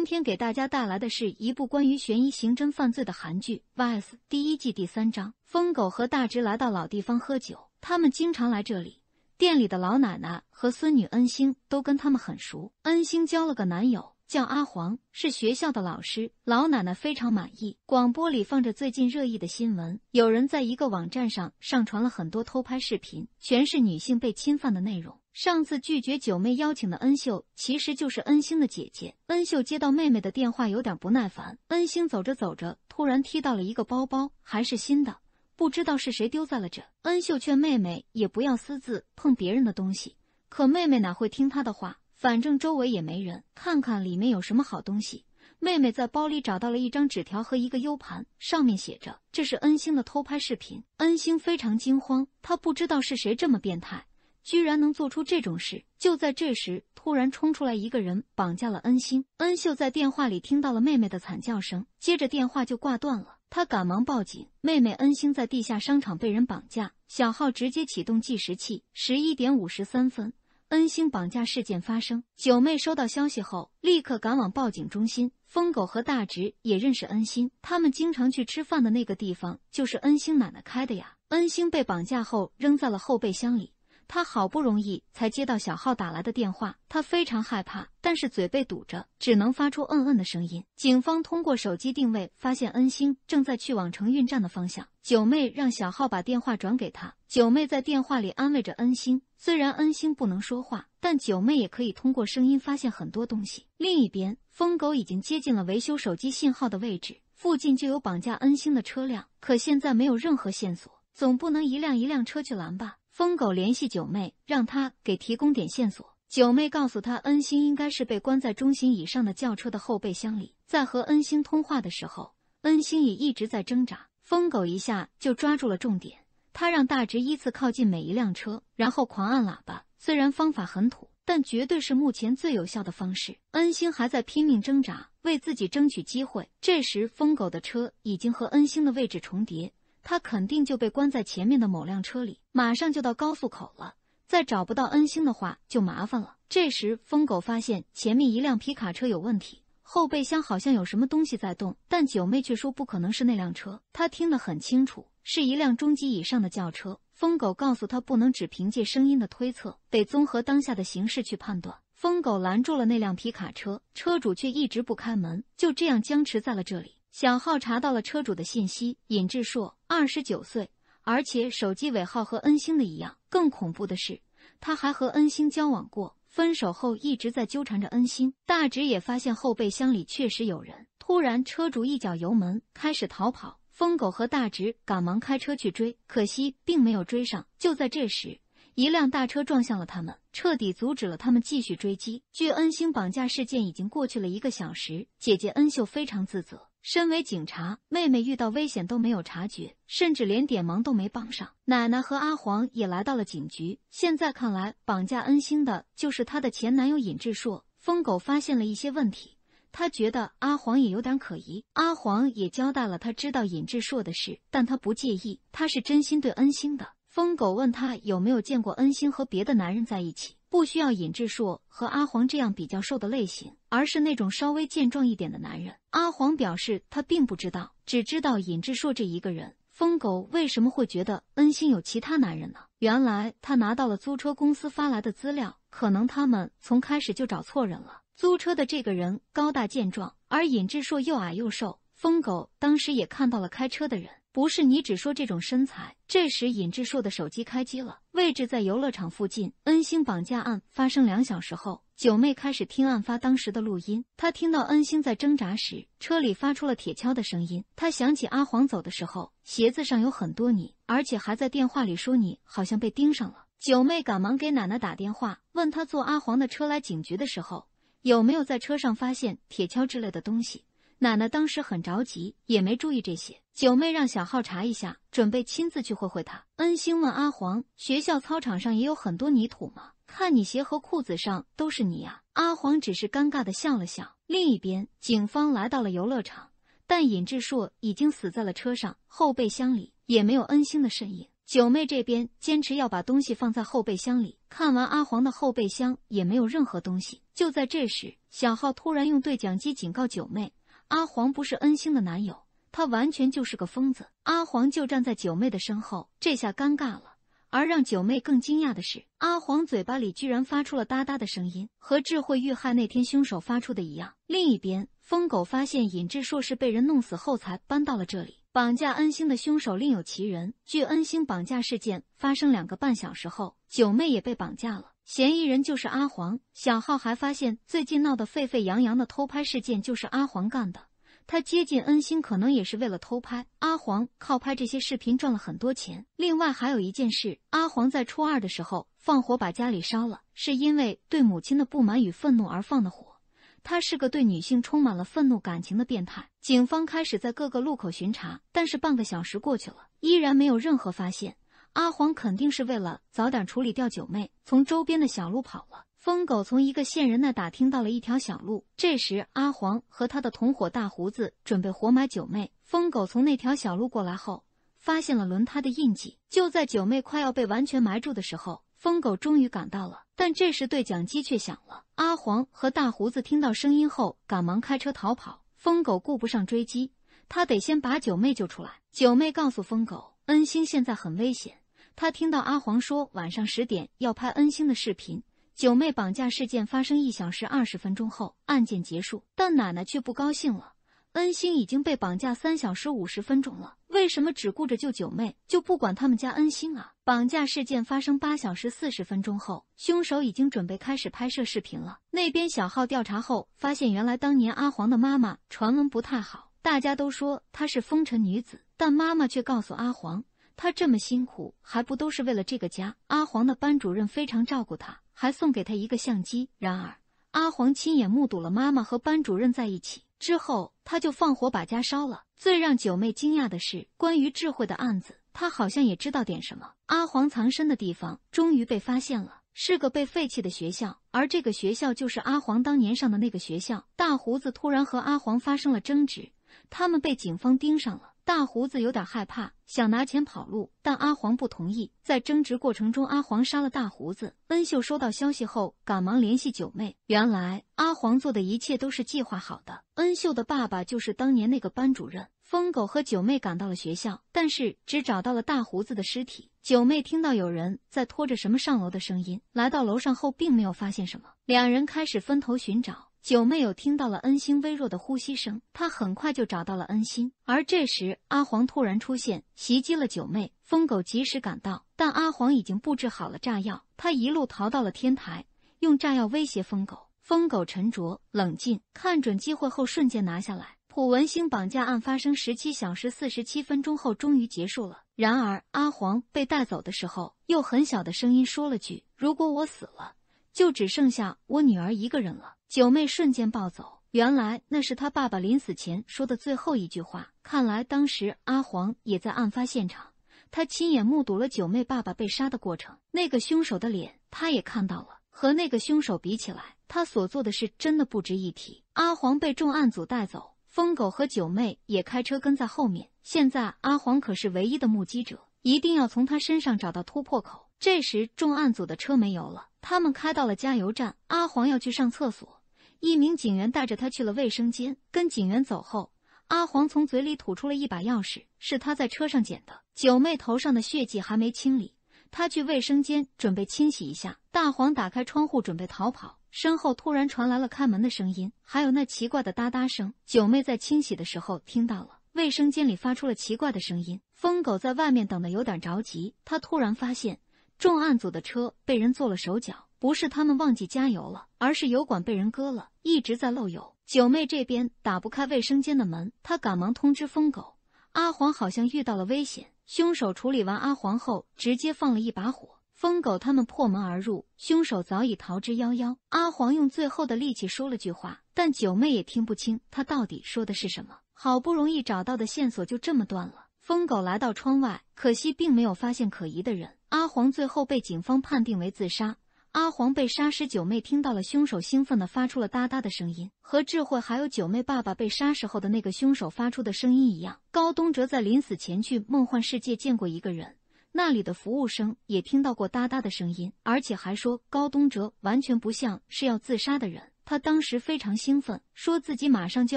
今天给大家带来的是一部关于悬疑刑侦犯罪的韩剧《Vice》第一季第三章。疯狗和大直来到老地方喝酒，他们经常来这里。店里的老奶奶和孙女恩星都跟他们很熟。恩星交了个男友。叫阿黄是学校的老师，老奶奶非常满意。广播里放着最近热议的新闻，有人在一个网站上上传了很多偷拍视频，全是女性被侵犯的内容。上次拒绝九妹邀请的恩秀，其实就是恩星的姐姐。恩秀接到妹妹的电话，有点不耐烦。恩星走着走着，突然踢到了一个包包，还是新的，不知道是谁丢在了这。恩秀劝妹妹也不要私自碰别人的东西，可妹妹哪会听她的话。反正周围也没人，看看里面有什么好东西。妹妹在包里找到了一张纸条和一个 U 盘，上面写着：“这是恩星的偷拍视频。”恩星非常惊慌，他不知道是谁这么变态，居然能做出这种事。就在这时，突然冲出来一个人，绑架了恩星。恩秀在电话里听到了妹妹的惨叫声，接着电话就挂断了。他赶忙报警，妹妹恩星在地下商场被人绑架。小号直接启动计时器，十一点五十三分。恩星绑架事件发生，九妹收到消息后立刻赶往报警中心。疯狗和大直也认识恩星，他们经常去吃饭的那个地方就是恩星奶奶开的呀。恩星被绑架后扔在了后备箱里。他好不容易才接到小号打来的电话，他非常害怕，但是嘴被堵着，只能发出嗯嗯的声音。警方通过手机定位，发现恩星正在去往城运站的方向。九妹让小号把电话转给她。九妹在电话里安慰着恩星，虽然恩星不能说话，但九妹也可以通过声音发现很多东西。另一边，疯狗已经接近了维修手机信号的位置，附近就有绑架恩星的车辆，可现在没有任何线索，总不能一辆一辆车去拦吧。疯狗联系九妹，让她给提供点线索。九妹告诉他，恩星应该是被关在中型以上的轿车的后备箱里。在和恩星通话的时候，恩星也一直在挣扎。疯狗一下就抓住了重点，他让大直依次靠近每一辆车，然后狂按喇叭。虽然方法很土，但绝对是目前最有效的方式。恩星还在拼命挣扎，为自己争取机会。这时，疯狗的车已经和恩星的位置重叠。他肯定就被关在前面的某辆车里，马上就到高速口了。再找不到恩星的话，就麻烦了。这时，疯狗发现前面一辆皮卡车有问题，后备箱好像有什么东西在动。但九妹却说不可能是那辆车，她听得很清楚，是一辆中级以上的轿车。疯狗告诉他，不能只凭借声音的推测，得综合当下的形势去判断。疯狗拦住了那辆皮卡车，车主却一直不开门，就这样僵持在了这里。小浩查到了车主的信息，尹志硕，二十九岁，而且手机尾号和恩星的一样。更恐怖的是，他还和恩星交往过，分手后一直在纠缠着恩星。大直也发现后备箱里确实有人。突然，车主一脚油门开始逃跑，疯狗和大直赶忙开车去追，可惜并没有追上。就在这时，一辆大车撞向了他们，彻底阻止了他们继续追击。距恩星绑架事件已经过去了一个小时，姐姐恩秀非常自责。身为警察，妹妹遇到危险都没有察觉，甚至连点忙都没帮上。奶奶和阿黄也来到了警局。现在看来，绑架恩星的就是她的前男友尹志硕。疯狗发现了一些问题，他觉得阿黄也有点可疑。阿黄也交代了他知道尹志硕的事，但他不介意，他是真心对恩星的。疯狗问他有没有见过恩星和别的男人在一起。不需要尹志硕和阿黄这样比较瘦的类型，而是那种稍微健壮一点的男人。阿黄表示他并不知道，只知道尹志硕这一个人。疯狗为什么会觉得恩星有其他男人呢？原来他拿到了租车公司发来的资料，可能他们从开始就找错人了。租车的这个人高大健壮，而尹志硕又矮又瘦。疯狗当时也看到了开车的人。不是你只说这种身材。这时尹志硕的手机开机了，位置在游乐场附近。恩星绑架案发生两小时后，九妹开始听案发当时的录音。她听到恩星在挣扎时，车里发出了铁锹的声音。她想起阿黄走的时候，鞋子上有很多泥，而且还在电话里说你好像被盯上了。九妹赶忙给奶奶打电话，问她坐阿黄的车来警局的时候，有没有在车上发现铁锹之类的东西。奶奶当时很着急，也没注意这些。九妹让小号查一下，准备亲自去会会他。恩星问阿黄：“学校操场上也有很多泥土吗？看你鞋和裤子上都是泥啊。”阿黄只是尴尬的笑了笑。另一边，警方来到了游乐场，但尹志硕已经死在了车上后备箱里，也没有恩星的身影。九妹这边坚持要把东西放在后备箱里。看完阿黄的后备箱也没有任何东西。就在这时，小号突然用对讲机警告九妹：“阿黄不是恩星的男友。”他完全就是个疯子。阿黄就站在九妹的身后，这下尴尬了。而让九妹更惊讶的是，阿黄嘴巴里居然发出了哒哒的声音，和智慧遇害那天凶手发出的一样。另一边，疯狗发现尹志硕是被人弄死后才搬到了这里。绑架恩星的凶手另有其人。据恩星绑架事件发生两个半小时后，九妹也被绑架了。嫌疑人就是阿黄。小浩还发现，最近闹得沸沸扬扬的偷拍事件就是阿黄干的。他接近恩星，可能也是为了偷拍。阿黄靠拍这些视频赚了很多钱。另外还有一件事，阿黄在初二的时候放火把家里烧了，是因为对母亲的不满与愤怒而放的火。他是个对女性充满了愤怒感情的变态。警方开始在各个路口巡查，但是半个小时过去了，依然没有任何发现。阿黄肯定是为了早点处理掉九妹，从周边的小路跑了。疯狗从一个线人那打听到了一条小路。这时，阿黄和他的同伙大胡子准备活埋九妹。疯狗从那条小路过来后，发现了轮胎的印记。就在九妹快要被完全埋住的时候，疯狗终于赶到了。但这时对讲机却响了。阿黄和大胡子听到声音后，赶忙开车逃跑。疯狗顾不上追击，他得先把九妹救出来。九妹告诉疯狗，恩星现在很危险。他听到阿黄说晚上十点要拍恩星的视频。九妹绑架事件发生一小时二十分钟后，案件结束，但奶奶却不高兴了。恩星已经被绑架三小时五十分钟了，为什么只顾着救九妹，就不管他们家恩星啊？绑架事件发生八小时四十分钟后，凶手已经准备开始拍摄视频了。那边小号调查后发现，原来当年阿黄的妈妈传闻不太好，大家都说她是风尘女子，但妈妈却告诉阿黄，她这么辛苦还不都是为了这个家。阿黄的班主任非常照顾她，还送给他一个相机。然而，阿黄亲眼目睹了妈妈和班主任在一起之后，他就放火把家烧了。最让九妹惊讶的是，关于智慧的案子，他好像也知道点什么。阿黄藏身的地方终于被发现了，是个被废弃的学校，而这个学校就是阿黄当年上的那个学校。大胡子突然和阿黄发生了争执，他们被警方盯上了。大胡子有点害怕，想拿钱跑路，但阿黄不同意。在争执过程中，阿黄杀了大胡子。恩秀收到消息后，赶忙联系九妹。原来，阿黄做的一切都是计划好的。恩秀的爸爸就是当年那个班主任。疯狗和九妹赶到了学校，但是只找到了大胡子的尸体。九妹听到有人在拖着什么上楼的声音，来到楼上后，并没有发现什么。两人开始分头寻找。九妹又听到了恩星微弱的呼吸声，她很快就找到了恩星。而这时，阿黄突然出现，袭击了九妹。疯狗及时赶到，但阿黄已经布置好了炸药。他一路逃到了天台，用炸药威胁疯狗。疯狗沉着冷静，看准机会后，瞬间拿下来。朴文星绑架案发生十七小时四十七分钟后，终于结束了。然而，阿黄被带走的时候，又很小的声音说了句：“如果我死了，就只剩下我女儿一个人了。”九妹瞬间暴走，原来那是她爸爸临死前说的最后一句话。看来当时阿黄也在案发现场，他亲眼目睹了九妹爸爸被杀的过程，那个凶手的脸他也看到了。和那个凶手比起来，他所做的事真的不值一提。阿黄被重案组带走，疯狗和九妹也开车跟在后面。现在阿黄可是唯一的目击者，一定要从他身上找到突破口。这时重案组的车没油了，他们开到了加油站，阿黄要去上厕所。一名警员带着他去了卫生间。跟警员走后，阿黄从嘴里吐出了一把钥匙，是他在车上捡的。九妹头上的血迹还没清理，他去卫生间准备清洗一下。大黄打开窗户准备逃跑，身后突然传来了开门的声音，还有那奇怪的哒哒声。九妹在清洗的时候听到了，卫生间里发出了奇怪的声音。疯狗在外面等的有点着急，他突然发现重案组的车被人做了手脚。不是他们忘记加油了，而是油管被人割了，一直在漏油。九妹这边打不开卫生间的门，她赶忙通知疯狗阿黄，好像遇到了危险。凶手处理完阿黄后，直接放了一把火。疯狗他们破门而入，凶手早已逃之夭夭。阿黄用最后的力气说了句话，但九妹也听不清他到底说的是什么。好不容易找到的线索就这么断了。疯狗来到窗外，可惜并没有发现可疑的人。阿黄最后被警方判定为自杀。阿黄被杀时，九妹听到了凶手兴奋地发出了哒哒的声音，和智慧还有九妹爸爸被杀时候的那个凶手发出的声音一样。高东哲在临死前去梦幻世界见过一个人，那里的服务生也听到过哒哒的声音，而且还说高东哲完全不像是要自杀的人，他当时非常兴奋，说自己马上就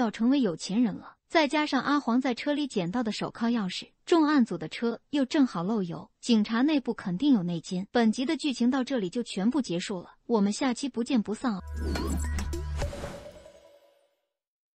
要成为有钱人了。再加上阿黄在车里捡到的手铐钥匙，重案组的车又正好漏油，警察内部肯定有内奸。本集的剧情到这里就全部结束了，我们下期不见不散。哦。